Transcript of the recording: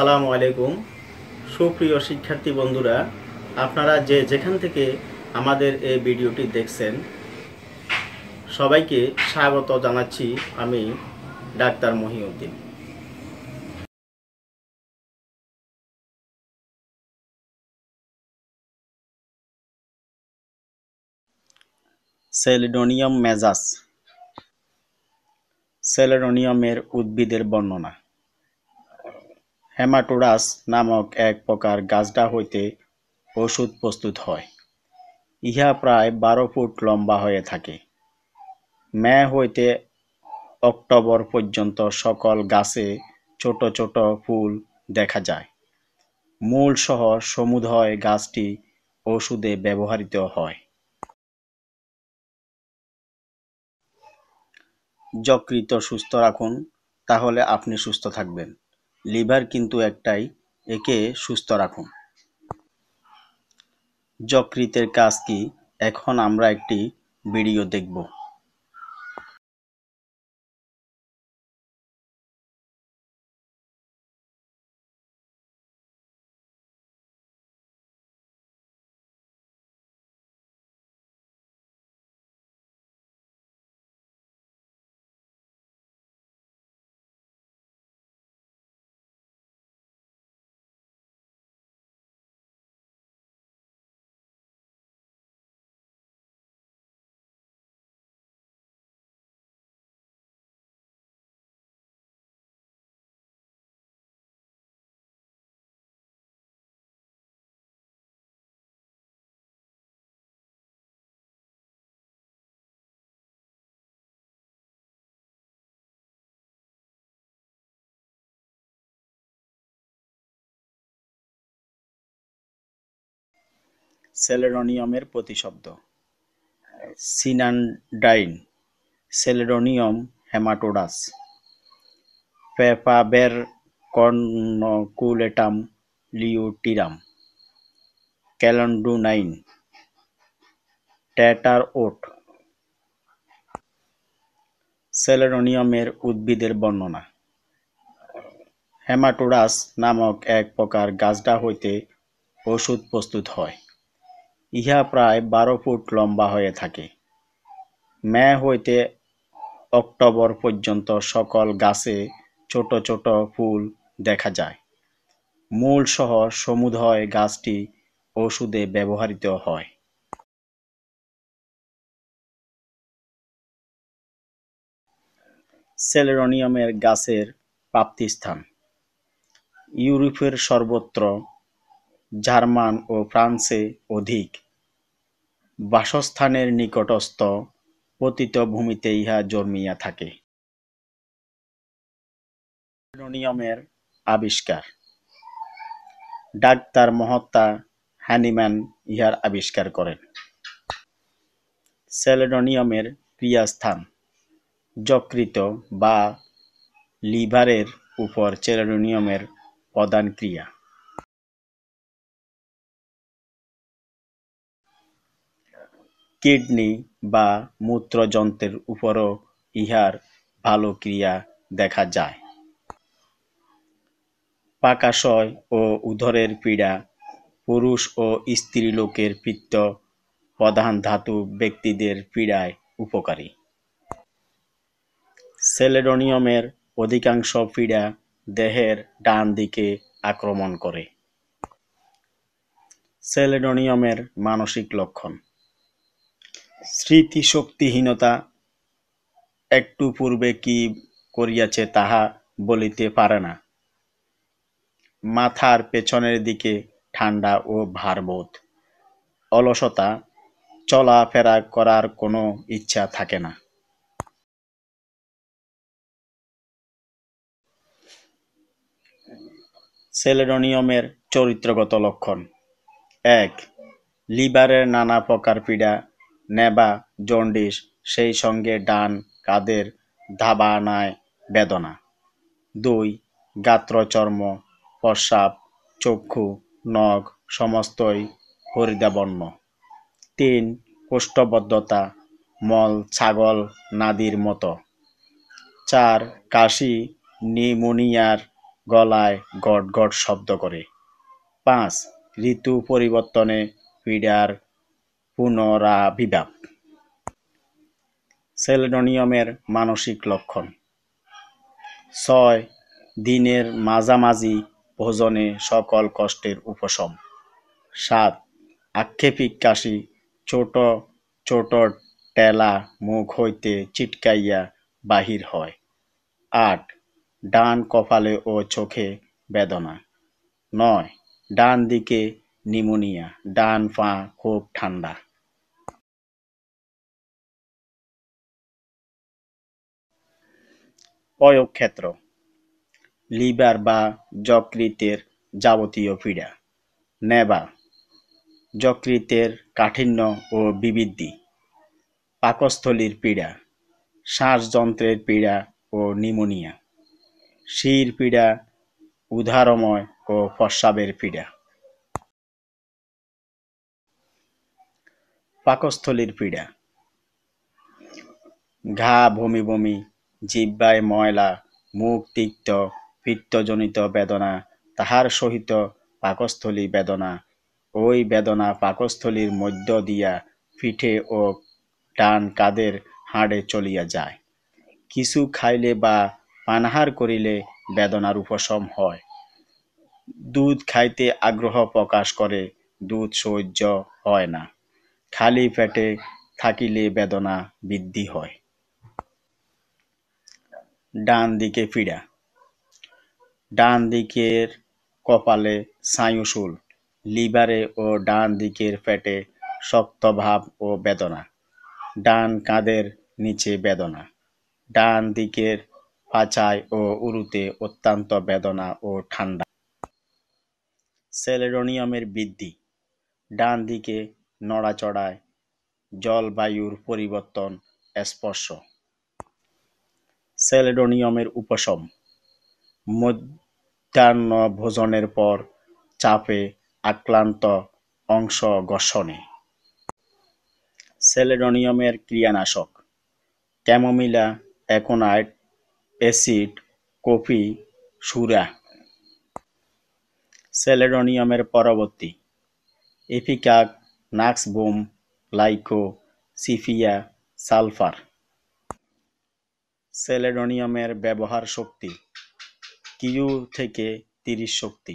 আসসালামু আলাইকুম সুপ্রিয় শিক্ষার্থী বন্ধুরা আপনারা যে যেখান থেকে আমাদের এই ভিডিওটি দেখছেন সবাইকে স্বাগত জানাচ্ছি আমি ডাক্তার মহিউদ্দিন সেলেডোনিয়াম মেজাস সেলেডোনিয়ামের উদ্ভিদের বর্ণনা হেমাটোরাস নামক এক প্রকার গাছডা হইতে ওষুধ প্রস্তুত হয় ইহা প্রায় বারো ফুট লম্বা হয়ে থাকে মে হইতে অক্টোবর পর্যন্ত সকল গাছে ছোট ছোট ফুল দেখা যায় মূল শহর সমুদয় গাছটি ওষুধে ব্যবহৃত হয় যকৃত সুস্থ রাখুন তাহলে আপনি সুস্থ থাকবেন লিভার কিন্তু একটাই একে সুস্থ রাখুন যকৃতের কাজ কি এখন আমরা একটি ভিডিও দেখব সেলেরনিয়ামের প্রতিশব্দ সিনানডাইন সেলেরনিয়াম হেমাটোডাস পেপাবের কর্নকুলেটাম লিউটিরাম ক্যালন্ডুনাইন ট্যাটার ওট সেলেরনিয়ামের উদ্ভিদের বর্ণনা হেমাটোরাস নামক এক প্রকার গাছডা হইতে ওষুধ প্রস্তুত হয় ইহা প্রায় বারো ফুট লম্বা হয়ে থাকে মে হইতে অক্টোবর পর্যন্ত সকল গাছে ছোট ছোট ফুল দেখা যায় মূল শহর সমুদয় গাছটি ওষুধে ব্যবহৃত হয় সেলেরোনিয়ামের গাছের প্রাপ্তিস্থান ইউরোপের সর্বত্র জার্মান ও ফ্রান্সে অধিক। বাসস্থানের নিকটস্থ পতিত ভূমিতে ইহা জন্মিয়া থাকে। নিয়মের আবিষ্কার ডাক্তার মহাত্মা হ্যানিম্যান ইহার আবিষ্কার করেন। সেলেডোনিয়মের ক্রিয়াস্থান যকৃত বা লিভারের উপর সেলেডোনিয়ামের প্রধান ক্রিয়া। কিডনি বা মূত্রযন্ত্রের উপরও ইহার ভাল ক্রিয়া দেখা যায়। পাকাশয় ও উদরের পীড়া পুরুষ ও স্ত্রীলোকের পিত্ত প্রধান ধাতু ব্যক্তিদের পীড়ায় উপকারী। সেলেডোনিয়ামের অধিকাংশ পীড়া দেহের ডান দিকে আক্রমণ করে। সেলেডোনিয়ামের মানসিক লক্ষণ স্মৃতিশক্তিহীনতা একটু পূর্বে কি করিয়াছে তাহা বলিতে পারে না মাথার পেছনের দিকে ঠান্ডা ও ভারবোধ অলসতা চলাফেরা করার কোনো ইচ্ছা থাকে না সেলেডোনিয়মের চরিত্রগত লক্ষণ এক লিভারের নানা প্রকার পীড়া নেবা জন্ডিস সেই সঙ্গে ডান কাদের ধাবানায় বেদনা দুই গাত্রচর্ম প্রস্রাব চক্ষু নখ সমস্তই হরিদাবর্ণ তিন কোষ্ঠবদ্ধতা মল ছাগল নাদির মতো চার কাশি নিমোনিয়ার গলায় গট গট শব্দ করে পাঁচ ঋতু পরিবর্তনে পীড়ার পুনরাবির্ভাব সেলেডোনিয়ামের মানসিক লক্ষণ ছয় দিনের মাঝামাঝি ভোজনে সকল কষ্টের উপশম সাত আক্ষেপিক কাশি ছোট ছোট টেলা মুখ হইতে চিটকাইয়া বাহির হয় আট ডান কপালে ও চোখে বেদনা নয় ডান দিকে নিমোনিয়া ডান পা খুব ঠান্ডা পয়োক্ষেত্র লিভার বা যকৃতের যাবতীয় পীড়া নেবা যকৃতের কাঠিন্য ও বিবৃদ্ধি পাকস্থলীর পীড়া শ্বাসযন্ত্রের পীড়া ও নিমোনিয়া শির পীড়া উদারময় ও প্রস্রাবের পীড়া পাকস্থলীর পীড়া ঘা বমি বমি জিব্বায় ময়লা মুখ তিক্ত পিত্তজনিত বেদনা তাহার সহিত পাকস্থলী বেদনা ওই বেদনা পাকস্থলীর মধ্য দিয়া পিঠে ও টান কাদের হাড়ে চলিয়া যায় কিছু খাইলে বা পানাহার করিলে বেদনার উপশম হয় দুধ খাইতে আগ্রহ প্রকাশ করে দুধ সহ্য হয় না খালি পেটে থাকিলে বেদনা বৃদ্ধি হয় ডান দিকে পীড়া ডান দিকের কপালে স্নায়ুসুল লিভারে ও ডান দিকের পেটে শক্ত ভাব ও বেদনা ডান কাঁধের নিচে বেদনা ডান দিকের পাচায় ও উরুতে অত্যন্ত বেদনা ও ঠান্ডা সেলেরোনিয়ামের বৃদ্ধি ডান দিকে নড়াচড়ায় জলবায়ুর পরিবর্তন স্পর্শ সেলেডোনিয়ামের উপশম ভোজনের পর চাপে আক্রান্ত অংশ ঘর্ষণে সেলেডোনিয়ামের ক্রিয়ানাশক ক্যামোমিলা অ্যাকোনাইট অ্যাসিড কফি সুরা সেলেডোনিয়ামের পরবর্তী এফিকাক নাক্সবোম লাইকো সিফিয়া সালফার সেলেডোনিয়ামের ব্যবহার শক্তি কিউ থেকে তিরিশ শক্তি